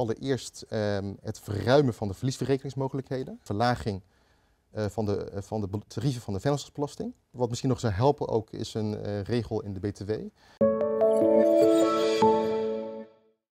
Allereerst ehm, het verruimen van de verliesverrekeningsmogelijkheden, verlaging eh, van, de, eh, van de tarieven van de vennootschapsbelasting. Wat misschien nog zou helpen ook is een eh, regel in de BTW.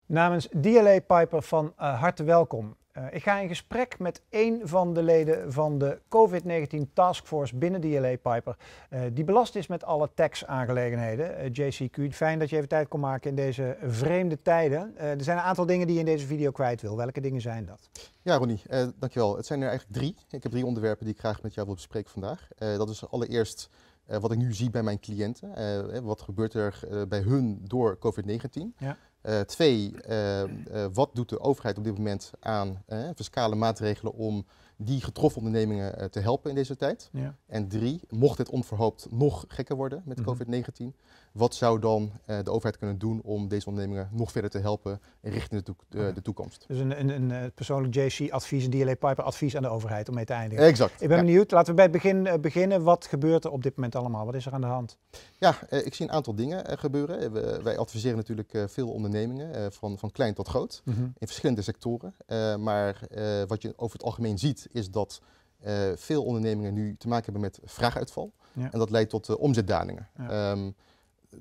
Namens DLA Piper van uh, harte welkom. Eh, ik ga in gesprek met een van de leden van de COVID-19 Taskforce binnen DLA Piper, eh, die belast is met alle tax-aangelegenheden. Eh, JCQ, fijn dat je even tijd kon maken in deze vreemde tijden. er zijn een aantal dingen die je in deze video kwijt wil. Welke dingen zijn dat? Ja, Ronnie, dankjewel. Het zijn er eigenlijk drie. Ik heb drie onderwerpen die ik graag met jou wil bespreken vandaag. dat is allereerst wat ik nu zie bij mijn cliënten. wat gebeurt er bij hun door COVID-19? Ja. Eh, twee, ehm, eh, wat doet de overheid op dit moment aan fiscale maatregelen om die getroffen ondernemingen eh, te helpen in deze tijd. Ja. En drie, mocht dit onverhoopt nog gekker worden met mhm. COVID-19, wat zou dan eh, de overheid kunnen doen om deze ondernemingen nog verder te helpen richting de, eh, de toekomst? Dus een, een, een persoonlijk JC-advies, een DLA Piper-advies aan de overheid om mee te eindigen. Exact. Ik ben ja. benieuwd, laten we bij het begin beginnen. Wat gebeurt er op dit moment allemaal? Wat is er aan de hand? Ja, ik zie een aantal dingen gebeuren. wij adviseren natuurlijk veel ondernemingen, van, van klein tot groot, mhm. in verschillende sectoren. maar wat je over het algemeen ziet, is dat eh, veel ondernemingen nu te maken hebben met vraaguitval. En dat leidt tot eh, omzetdalingen. Ehm,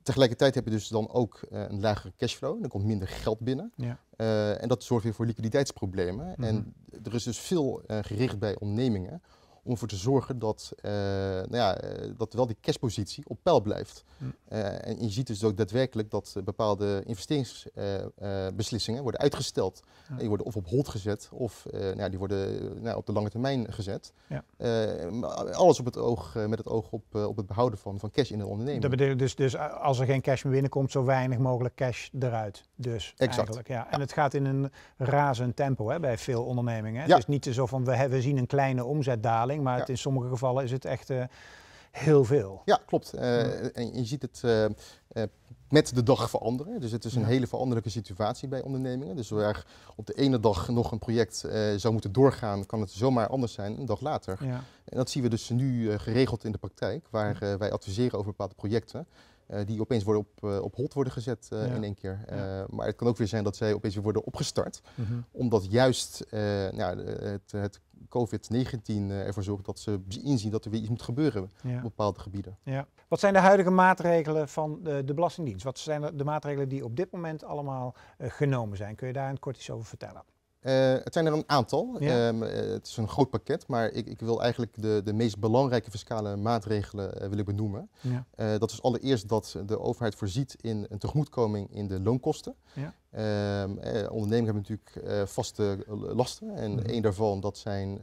tegelijkertijd heb je dus dan ook eh, een lagere cashflow. Er komt minder geld binnen. en dat zorgt weer voor liquiditeitsproblemen. Mhm. En er is dus veel gericht bij ondernemingen om ervoor te zorgen dat, eh, nou ja, eh, dat wel die cashpositie op peil blijft. Hm. Eh, en je ziet dus ook daadwerkelijk dat bepaalde investeringsbeslissingen worden uitgesteld. Die worden of op hold gezet of nou, die worden nou, op de lange termijn gezet. Ja. alles op het oog, met het oog op, op het behouden van, van cash in de onderneming. Dat betekent dus, dus als er geen cash meer binnenkomt, zo weinig mogelijk cash eruit. Dus exact. eigenlijk. Ja. En het gaat in een razend tempo hè, bij veel ondernemingen. Hè? Het is niet zo van we, we zien een kleine omzetdaling maar het, in sommige gevallen is het echt eh, heel veel. Ja, klopt. Eh, en je ziet het eh, met de dag veranderen. Dus het is een hele veranderlijke situatie bij ondernemingen. Dus waar op de ene dag nog een project zou moeten doorgaan, kan het zomaar anders zijn een dag later. En dat zien we dus nu geregeld in de praktijk, waar wij adviseren over bepaalde projecten. Eh, die opeens worden op, eh, op hot worden gezet eh, in één keer. Maar het kan ook weer zijn dat zij opeens weer worden opgestart. Mhm. Omdat juist nou, het, het COVID-19 ervoor zorgt dat ze inzien dat er weer iets moet gebeuren op bepaalde gebieden. Ja. Wat zijn de huidige maatregelen van de, de Belastingdienst? Wat zijn de maatregelen die op dit moment allemaal genomen zijn? Kun je daar een kort iets over vertellen? Eh, het zijn er een aantal. Ehm, eh, het is een groot pakket, maar ik, ik wil eigenlijk de, de meest belangrijke fiscale maatregelen eh, willen benoemen. dat is allereerst dat de overheid voorziet in een tegemoetkoming in de loonkosten. Ja. Ehm, eh, ondernemingen hebben natuurlijk vaste lasten en een mhm. daarvan dat zijn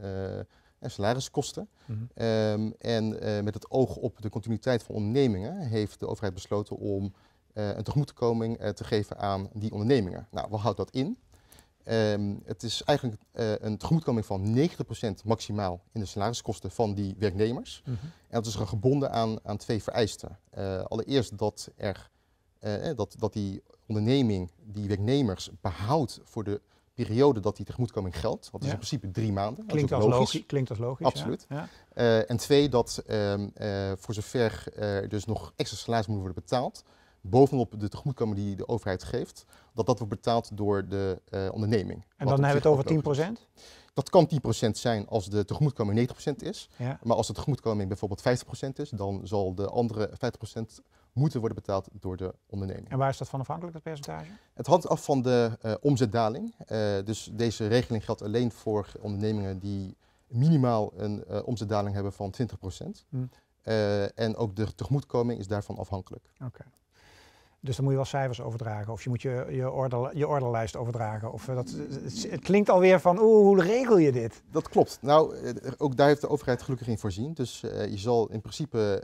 salariskosten. Mhm. Ehm, en met het oog op de continuïteit van ondernemingen heeft de overheid besloten om een tegemoetkoming te geven aan die ondernemingen. Nou, wat houdt dat in? Ehm, het is eigenlijk eh, een tegemoetkoming van 90% maximaal in de salariskosten van die werknemers. Mhm. En dat is gebonden aan, aan twee vereisten. Eh, allereerst dat, er, eh, dat, dat die onderneming die werknemers behoudt voor de periode dat die tegemoetkoming geldt. Dat is in principe drie maanden. Klinkt, als logisch. Klinkt als logisch. Absoluut. Ja. en twee, dat ehm, voor zover er dus nog extra salaris moet worden betaald, bovenop de tegemoetkomen die de overheid geeft, dat dat wordt betaald door de eh, onderneming. En dan hebben we het over 10%? Dat kan 10% zijn als de tegemoetkoming 90% is. Maar als de tegemoetkoming bijvoorbeeld 50% is, dan zal de andere 50% moeten worden betaald door de onderneming. En waar is dat van afhankelijk, dat percentage? Het hangt af van de eh, omzetdaling. Eh, dus deze regeling geldt alleen voor ondernemingen die minimaal een omzetdaling hebben van 20%. Mm. Hm. en ook de tegemoetkoming is daarvan afhankelijk. Oké. Dus dan moet je wel cijfers overdragen. Of je moet je, je, order, je orderlijst overdragen. Of eh, dat, het, klinkt alweer van, oeh, hoe regel je dit? Dat klopt. Nou, eh, ook daar heeft de overheid gelukkig in voorzien. Dus eh, je zal in principe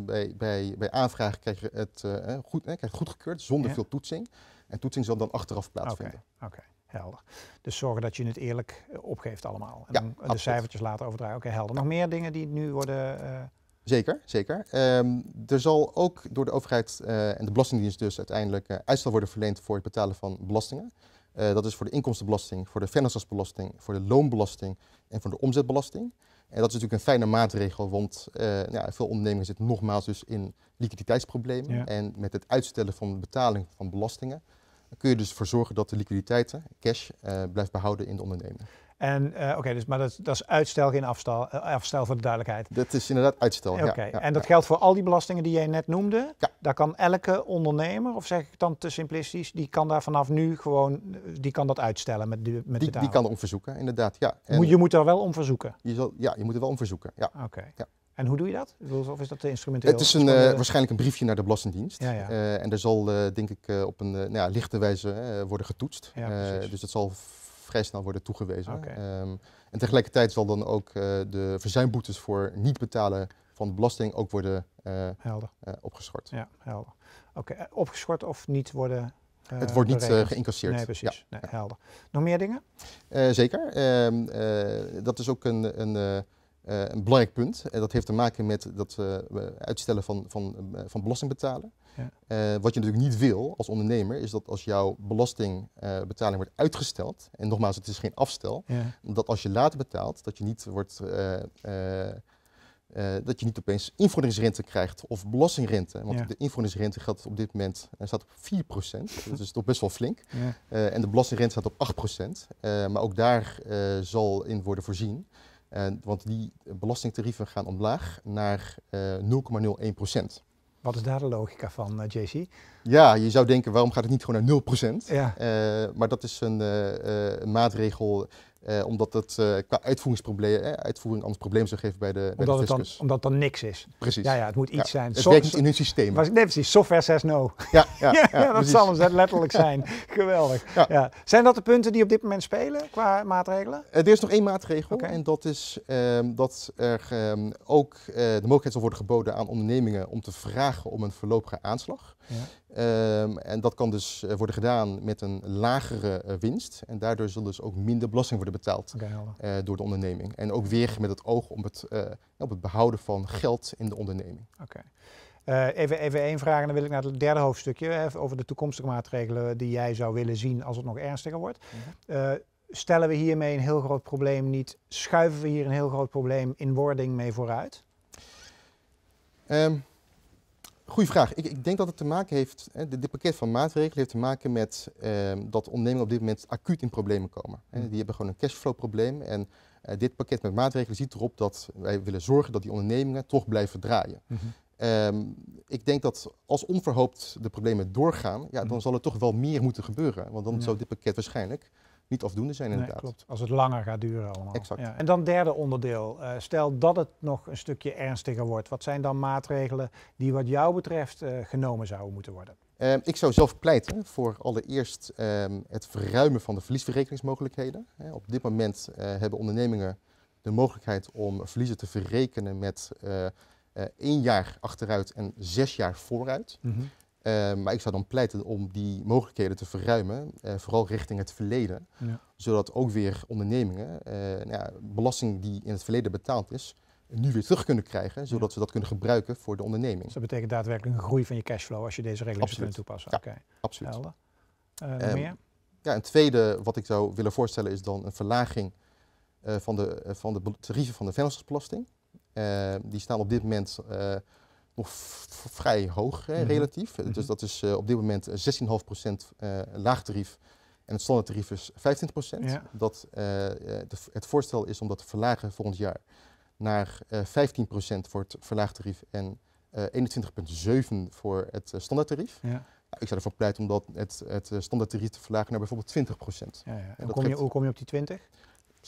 bij, bij, bij aanvraag het, goed, krijg goedgekeurd zonder veel toetsing. En toetsing zal dan achteraf plaatsvinden. Oké, okay, helder. Dus zorgen dat je het eerlijk opgeeft allemaal. En de cijfertjes later overdragen. Oké, helder. Nog meer dingen die nu worden Zeker, zeker. Ehm, er zal ook door de overheid eh, en de Belastingdienst dus uiteindelijk eh, uitstel worden verleend voor het betalen van belastingen. Eh, dat is voor de inkomstenbelasting, voor de vennootschapsbelasting, voor de loonbelasting en voor de omzetbelasting. En dat is natuurlijk een fijne maatregel, want ja, veel ondernemingen zitten nogmaals dus in liquiditeitsproblemen. En met het uitstellen van de betaling van belastingen kun je dus voor zorgen dat de liquiditeiten, cash, blijft behouden in de onderneming. En eh, oké, dus, maar dat, dat, is uitstel, geen afstel, eh, afstel voor de duidelijkheid. Dat is inderdaad uitstel. Oké, ja, en dat geldt voor al die belastingen die jij net noemde. Daar kan elke ondernemer, of zeg ik dan te simplistisch, die kan daar vanaf nu gewoon, eh, die kan dat uitstellen met, met die, de Die kan om verzoeken, inderdaad. Ja. En je moet daar wel om verzoeken. Je ja, je moet er wel om verzoeken. Ja. Oké. Okay. En hoe doe je dat? Of is dat instrumenteel? Het is een, waarschijnlijk een briefje naar de Belastingdienst. Ja, en daar zal, denk ik, op een nou ja, lichte wijze worden getoetst. dus dat zal vrij snel worden toegewezen. Ehm, en tegelijkertijd zal dan ook eh, de verzuimboetes voor niet betalen van de belasting ook worden eh, helder. Eh, opgeschort. Ja, helder. Oké, opgeschort of niet worden het wordt niet geïncasseerd. Nee, precies. Nee, helder. Nog meer dingen? zeker. Ehm, dat is ook een, een eh, een belangrijk punt. En eh, dat heeft te maken met dat uitstellen van, van, eh, van belasting wat je natuurlijk niet wil als ondernemer, is dat als jouw belastingbetaling wordt uitgesteld, en nogmaals, het is geen afstel, dat als je later betaalt, dat je niet wordt dat je niet opeens invorderingsrente krijgt of belastingrente. Want de invorderingsrente gaat op dit moment uh, staat op 4%, dat is toch best wel flink. en de belastingrente staat op 8%, maar ook daar zal in worden voorzien. En, want die belastingtarieven gaan omlaag naar 0,01 eh, procent. Wat is daar de logica van, eh, JC? Ja, je zou denken, waarom gaat het niet gewoon naar 0%? Ja. Eh, maar dat is een, een maatregel eh, omdat het eh, qua uitvoeringsprobleem, eh, uitvoering anders problemen zou geven bij de, omdat dan, omdat het dan niks is. Precies. Ja, ja het moet iets zijn. Het werkt niet in hun systeem. nee, precies. Software says no. Ja, ja, ja, dat zal hem letterlijk zijn. Geweldig. Ja. Zijn dat de punten die op dit moment spelen qua maatregelen? Eh, er is nog één maatregel en dat is ehm, dat er ehm, ook eh, de mogelijkheid zal worden geboden aan ondernemingen om te vragen om een voorlopige aanslag. Ehm, en dat kan dus eh, worden gedaan met een lagere eh, winst. En daardoor zullen dus ook minder belasting worden betaald eh, door de onderneming. En ook weer met het oog op het, op het behouden van geld in de onderneming. Oké. even, even één vraag en dan wil ik naar het derde hoofdstukje over de toekomstige maatregelen die jij zou willen zien als het nog ernstiger wordt. Mhm. stellen we hiermee een heel groot probleem niet? Schuiven we hier een heel groot probleem in wording mee vooruit? Ehm, Goeie vraag. Ik, ik, denk dat het te maken heeft, hè, dit, pakket van maatregelen heeft te maken met ehm, dat ondernemingen op dit moment acuut in problemen komen. Hè. Mm. Die hebben gewoon een cashflow probleem en eh, dit pakket met maatregelen ziet erop dat wij willen zorgen dat die ondernemingen toch blijven draaien. Mm ik denk dat als onverhoopt de problemen doorgaan, ja, dan mm. zal er toch wel meer moeten gebeuren. Want dan zou dit pakket waarschijnlijk niet afdoende zijn inderdaad. Ja, klopt, als het langer gaat duren allemaal. Exact. Ja. En dan derde onderdeel, eh, stel dat het nog een stukje ernstiger wordt. Wat zijn dan maatregelen die wat jou betreft eh, genomen zouden moeten worden? Ehm, ik zou zelf pleiten voor allereerst ehm, het verruimen van de verliesverrekeningsmogelijkheden. op dit moment eh, hebben ondernemingen de mogelijkheid om verliezen te verrekenen met één jaar achteruit en zes jaar vooruit. Mhm. Ehm, maar ik zou dan pleiten om die mogelijkheden te verruimen, eh, vooral richting het verleden. Ja. Zodat ook weer ondernemingen eh, nou ja, belasting die in het verleden betaald is, nu weer terug kunnen krijgen, zodat ze dat kunnen gebruiken voor de onderneming. Dus dat betekent daadwerkelijk een groei van je cashflow als je deze regels kunt toepassen. Ja, absoluut. Eh, ehm, meer? Ja, een tweede wat ik zou willen voorstellen is dan een verlaging van, de, van de tarieven van de vennootschapsbelasting. Ehm, die staan op dit moment nog vrij hoog hè, mhm. relatief. Dus mhm. dat is eh, op dit moment 16,5% uh, laag tarief. En het standaardtarief is 25%. Dat, eh, eh, het voorstel is om dat te verlagen volgend jaar naar 15% voor het verlaagtarief tarief en 21,7% voor het standaardtarief. Ja. Nou, ik zou ervoor pleiten om dat, het, het standaardtarief te verlagen naar bijvoorbeeld 20%. Ja, ja. kom je, hoe kom je op die 20?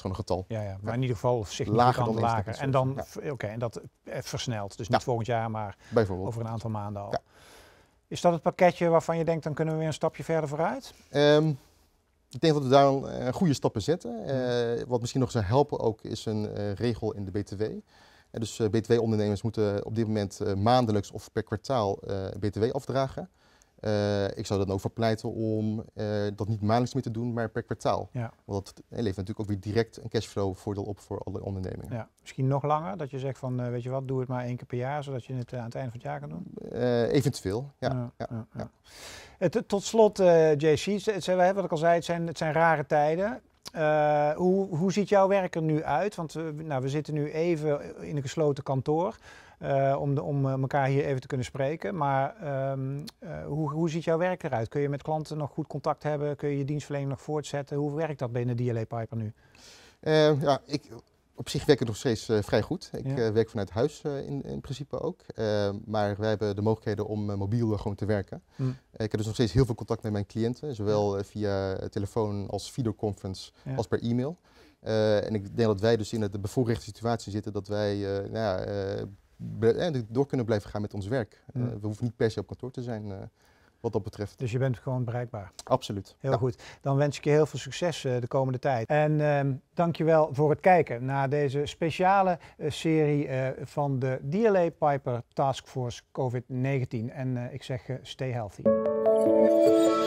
gewoon een getal. Ja, ja. maar in ieder geval lager. Dan lager. En, dan, oké, en dat eh, versnelt. Dus niet volgend jaar, maar over een aantal maanden al. Is dat het pakketje waarvan je denkt, dan kunnen we weer een stapje verder vooruit? Ehm, ik denk dat we daar een eh, goede stappen zetten. Mm. Eh, wat misschien nog zou helpen ook, is een regel in de BTW. dus BTW-ondernemers moeten op dit moment maandelijks of per kwartaal BTW afdragen. Eh, ik zou dan ook verpleiten om eh, dat niet maandelijks meer te doen, maar per kwartaal. Ja. Want dat eh, levert natuurlijk ook weer direct een cashflow voordeel op voor alle ondernemingen. Ja. Misschien nog langer, dat je zegt van weet je wat, doe het maar één keer per jaar, zodat je het aan het einde van het jaar kan doen? eventueel, ja. ja, ja tot slot, JC, zijn, wat ik al zei, het zijn, het zijn rare tijden. hoe, hoe ziet jouw werk er nu uit? Want nou, we zitten nu even in een gesloten kantoor. Eh, om, de, om eh, elkaar hier even te kunnen spreken. Maar ehm, eh, hoe, hoe ziet jouw werk eruit? Kun je met klanten nog goed contact hebben? Kun je je dienstverlening nog voortzetten? Hoe werkt dat binnen DLA Piper nu? ja, ik, op zich werk ik nog steeds vrij goed. Ik werk vanuit huis in, in principe ook. Ehm, maar wij hebben de mogelijkheden om mobiel gewoon te werken. Hm. ik heb dus nog steeds heel veel contact met mijn cliënten. Zowel via telefoon als videoconference als per e-mail. en ik denk dat wij dus in de bevoorrechte situatie zitten dat wij nou ja, eh, door kunnen blijven gaan met ons werk. Eh, mm. we hoeven niet per se op kantoor te zijn. Eh, wat dat betreft. Dus je bent gewoon bereikbaar? Absoluut. Heel goed. Dan wens ik je heel veel succes de komende tijd. En ehm, je uh, dankjewel voor het kijken naar deze speciale serie van de DLA Piper Taskforce COVID-19. En ik zeg, stay healthy.